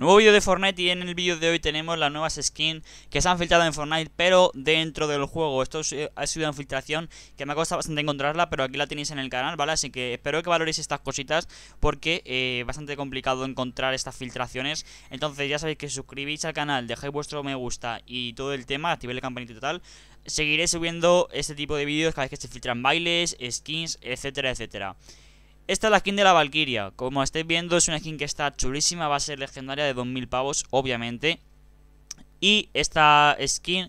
Nuevo vídeo de Fortnite y en el vídeo de hoy tenemos las nuevas skins que se han filtrado en Fortnite pero dentro del juego. Esto eh, ha sido una filtración que me ha costado bastante encontrarla pero aquí la tenéis en el canal, ¿vale? Así que espero que valoréis estas cositas porque es eh, bastante complicado encontrar estas filtraciones. Entonces ya sabéis que suscribís al canal, dejéis vuestro me gusta y todo el tema, activéis la campanita y tal. Seguiré subiendo este tipo de vídeos cada vez que se filtran bailes, skins, etcétera, etcétera. Esta es la skin de la Valkyria. Como estáis viendo, es una skin que está chulísima. Va a ser legendaria de 2000 pavos, obviamente. Y esta skin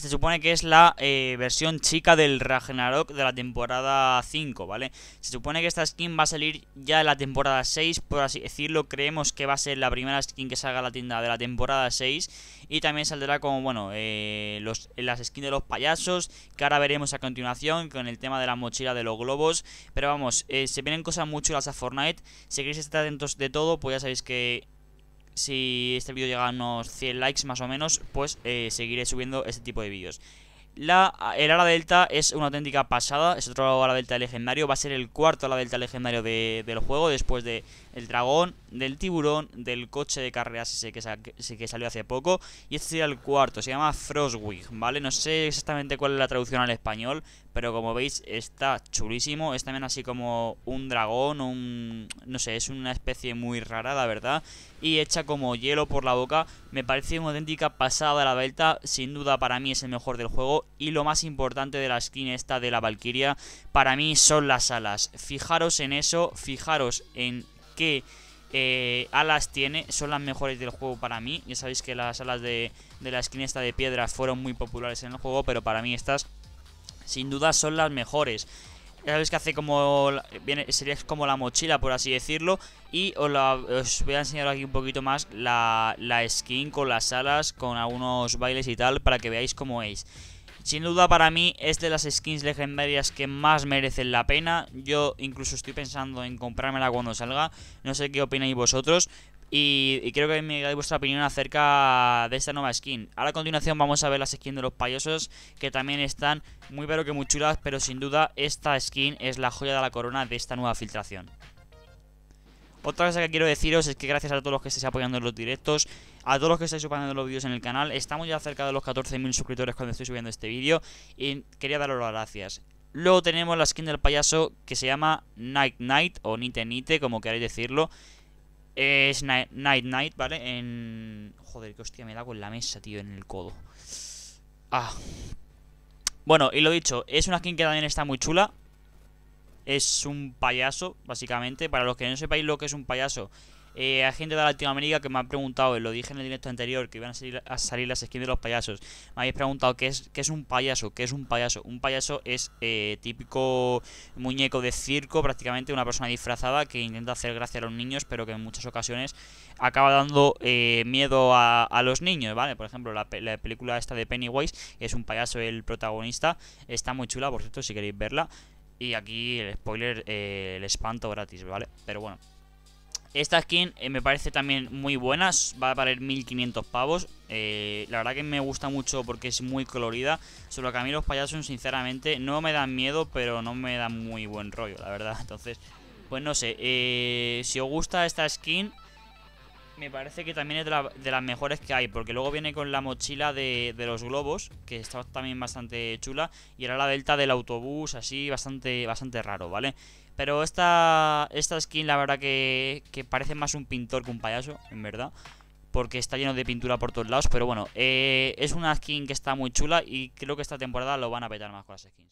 se supone que es la eh, versión chica del Ragnarok de la temporada 5, ¿vale? Se supone que esta skin va a salir ya en la temporada 6, por así decirlo, creemos que va a ser la primera skin que salga a la tienda de la temporada 6 y también saldrá como, bueno, eh, los, las skins de los payasos, que ahora veremos a continuación con el tema de la mochila de los globos, pero vamos, eh, se vienen cosas mucho las a Fortnite, si queréis estar atentos de todo, pues ya sabéis que si este vídeo llega a unos 100 likes más o menos, pues eh, seguiré subiendo este tipo de vídeos. La, el ala delta es una auténtica pasada, es otro ala delta legendario, va a ser el cuarto ala delta legendario del juego, después de el dragón, del tiburón, del coche de carreras ese que, que salió hace poco, y este sería el cuarto, se llama Frostwig, ¿vale? No sé exactamente cuál es la traducción al español, pero como veis está chulísimo, es también así como un dragón, no sé, es una especie muy rara, la verdad, y hecha como hielo por la boca, me parece una auténtica pasada la delta, sin duda para mí es el mejor del juego, y lo más importante de la skin esta de la Valkyria para mí son las alas. Fijaros en eso, fijaros en qué eh, alas tiene, son las mejores del juego para mí. Ya sabéis que las alas de, la skin esta de piedra fueron muy populares en el juego, pero para mí estas sin duda son las mejores. Ya sabéis que hace como. sería como la mochila, por así decirlo. Y os, voy a enseñar aquí un poquito más la, la skin con las alas, con algunos bailes y tal, para que veáis cómo es. Sin duda para mí es de las skins legendarias que más merecen la pena. Yo incluso estoy pensando en comprármela cuando salga. No sé qué opináis vosotros. Y, creo que me dais vuestra opinión acerca de esta nueva skin. Ahora a continuación vamos a ver las skins de los payosos, que también están muy pero que muy chulas, pero sin duda esta skin es la joya de la corona de esta nueva filtración. Otra cosa que quiero deciros es que gracias a todos los que estáis apoyando en los directos, a todos los que estáis apoyando los vídeos en el canal, estamos ya cerca de los 14.000 suscriptores cuando estoy subiendo este vídeo y quería daros las gracias. Luego tenemos la skin del payaso que se llama Night Night o Nite Nite, como queráis decirlo. Es Night Night, ¿vale? En... Joder, que hostia me da con la mesa, tío, en el codo. Ah. Bueno, y lo dicho, es una skin que también está muy chula es un payaso, básicamente. Para los que no sepáis lo que es un payaso, eh, hay gente de Latinoamérica que me ha preguntado, lo dije en el directo anterior, que iban a salir, a salir las skins de los payasos. Me habéis preguntado qué es, qué es un payaso, qué es un payaso. Un payaso es eh, típico muñeco de circo, prácticamente una persona disfrazada que intenta hacer gracia a los niños, pero que en muchas ocasiones acaba dando eh, miedo a, los niños, ¿vale? Por ejemplo, la, la, película esta de Pennywise, es un payaso el protagonista, está muy chula, por cierto, si queréis verla. Y aquí el spoiler, eh, el espanto gratis, ¿vale? Pero bueno. Esta skin eh, me parece también muy buena, va a valer 1500 pavos. Eh, la verdad que me gusta mucho porque es muy colorida. Solo que a mí los payasos, sinceramente, no me dan miedo, pero no me dan muy buen rollo, la verdad. Entonces, pues no sé, si os gusta esta skin, me parece que también es de, las mejores que hay, porque luego viene con la mochila de, los globos, que está también bastante chula, y era la delta del autobús, así, bastante, bastante raro, ¿vale? Pero esta, esta skin, la verdad que, parece más un pintor que un payaso, en verdad porque está lleno de pintura por todos lados. Pero bueno, eh, es una skin que está muy chula y creo que esta temporada lo van a petar más con las skins.